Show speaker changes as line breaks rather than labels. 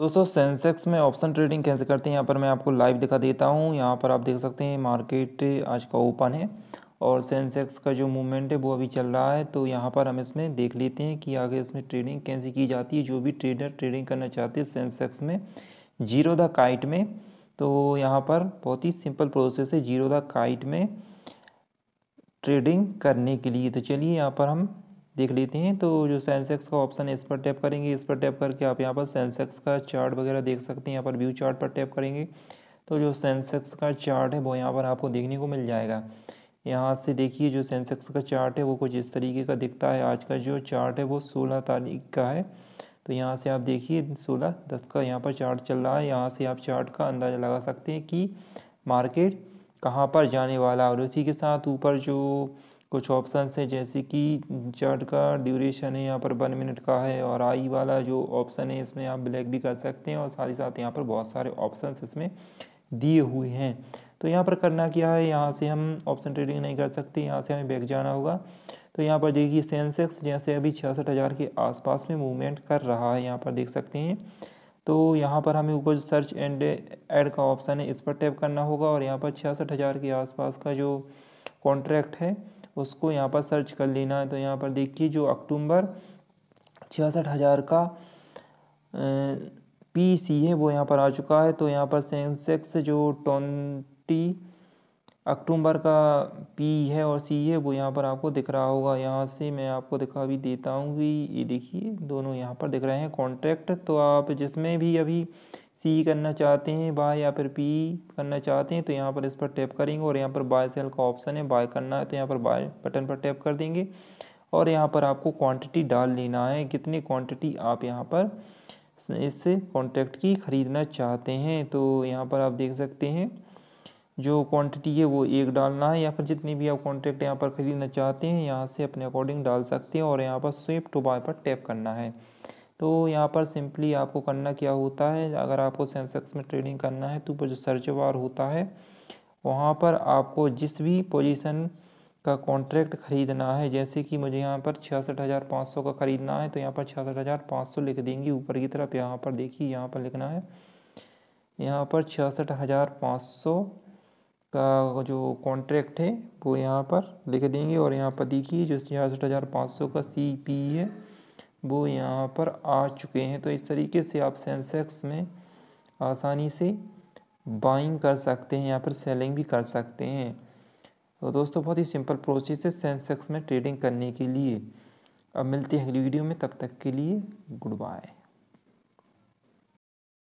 दोस्तों सेंसेक्स में option trading कैसे करते हैं यहाँ पर मैं आपको लाइव दिखा देता हूँ यहाँ पर आप देख सकते हैं मार्केट आज का ओपन है और सेंसेक्स का जो मूवमेंट है वो अभी चल रहा है तो यहाँ पर हम इसमें देख लेते हैं कि आगे इसमें ट्रेडिंग कैसे की जाती है जो भी ट्रेडर ट्रेडिंग करना चाहते हैं सेंसेक्स में जीरो द काइट में तो यहाँ पर बहुत ही सिंपल प्रोसेस है जीरो द काइट में ट्रेडिंग करने के लिए तो चलिए यहाँ पर हम देख लेते हैं तो जो सेंसेक्स का ऑप्शन है इस पर टैप करेंगे इस पर टैप करके आप यहाँ पर सेंसेक्स का चार्ट वगैरह देख सकते हैं यहाँ पर व्यू चार्ट पर टैप करेंगे तो जो सेंसेक्स का चार्ट है वो यहाँ पर आपको देखने को मिल जाएगा यहाँ से देखिए जो सेंसेक्स का चार्ट है वो कुछ इस तरीके का दिखता है आज का जो चार्ट है वो सोलह तारीख का है तो यहाँ से आप देखिए सोलह दस का यहाँ पर चार्ट चल रहा है यहाँ से आप चार्ट का अंदाज़ा लगा सकते हैं कि मार्केट कहाँ पर जाने वाला और उसी के साथ ऊपर जो कुछ ऑप्शन हैं जैसे कि चार्ट का ड्यूरेशन है यहाँ पर वन मिनट का है और आई वाला जो ऑप्शन है इसमें आप ब्लैक भी कर सकते हैं और साथ ही साथ यहाँ पर बहुत सारे ऑप्शन इसमें दिए हुए हैं तो यहाँ पर करना क्या है यहाँ से हम ऑप्शन ट्रेडिंग नहीं कर सकते यहाँ से हमें बैक जाना होगा तो यहाँ पर देखिए सेंसेक्स जैसे अभी छियासठ हज़ार के आसपास में मूवमेंट कर रहा है यहाँ पर देख सकते हैं तो यहाँ पर हमें ऊपर सर्च एंड एड का ऑप्शन है इस पर टैप करना होगा और यहाँ पर छियासठ हज़ार के आसपास का जो कॉन्ट्रैक्ट है उसको यहाँ पर सर्च कर लेना है तो यहाँ पर देखिए जो अक्टूबर छियासठ हज़ार का पी सी है वो यहाँ पर आ चुका है तो यहाँ पर सेंसेक्स जो ट्वेंटी अक्टूबर का पी है और सी है वो यहाँ पर आपको दिख रहा होगा यहाँ से मैं आपको दिखा भी देता हूँ कि ये देखिए दोनों यहाँ पर दिख रहे हैं कॉन्ट्रैक्ट तो आप जिसमें भी अभी सी करना चाहते हैं बाय या फिर पी करना चाहते हैं तो यहाँ पर इस पर टैप करेंगे और यहाँ पर बाय सेल का ऑप्शन है बाय करना है तो यहाँ पर बाय बटन पर टैप कर देंगे और यहाँ पर आपको क्वांटिटी डाल लेना है कितनी क्वांटिटी आप यहाँ पर इस कॉन्ट्रैक्ट की ख़रीदना चाहते हैं तो यहाँ पर आप देख सकते हैं जो क्वांटिटी है वो एक डालना है या फिर जितनी भी आप कॉन्ट्रैक्ट यहाँ पर ख़रीदना चाहते हैं यहाँ से अपने अकॉर्डिंग डाल सकते हैं और यहाँ पर स्विप टू बाय पर टैप करना है तो यहाँ पर सिंपली आपको करना क्या होता है अगर आपको सेंसेक्स में ट्रेडिंग करना है तो जो सर्च बार होता है वहाँ पर आपको जिस भी पोजीशन का कॉन्ट्रैक्ट ख़रीदना है जैसे कि मुझे यहाँ पर छियासठ हज़ार पाँच सौ का ख़रीदना है तो यहाँ पर छियासठ हज़ार पाँच सौ लिख देंगे ऊपर की तरफ यहाँ पर देखिए यहाँ पर लिखना है यहाँ पर छियासठ हज़ार पाँच सौ का जो कॉन्ट्रैक्ट है वो यहाँ पर लिख देंगे और यहाँ पर देखिए जो छियासठ हज़ार पाँच सौ का सी पी e है वो यहाँ पर आ चुके हैं तो इस तरीके से आप सेंसेक्स में आसानी से बाइंग कर सकते हैं यहाँ पर सेलिंग भी कर सकते हैं तो दोस्तों बहुत ही सिंपल प्रोसेस है सेंसेक्स में ट्रेडिंग करने के लिए अब मिलते हैं अगली वीडियो में तब तक के लिए गुड बाय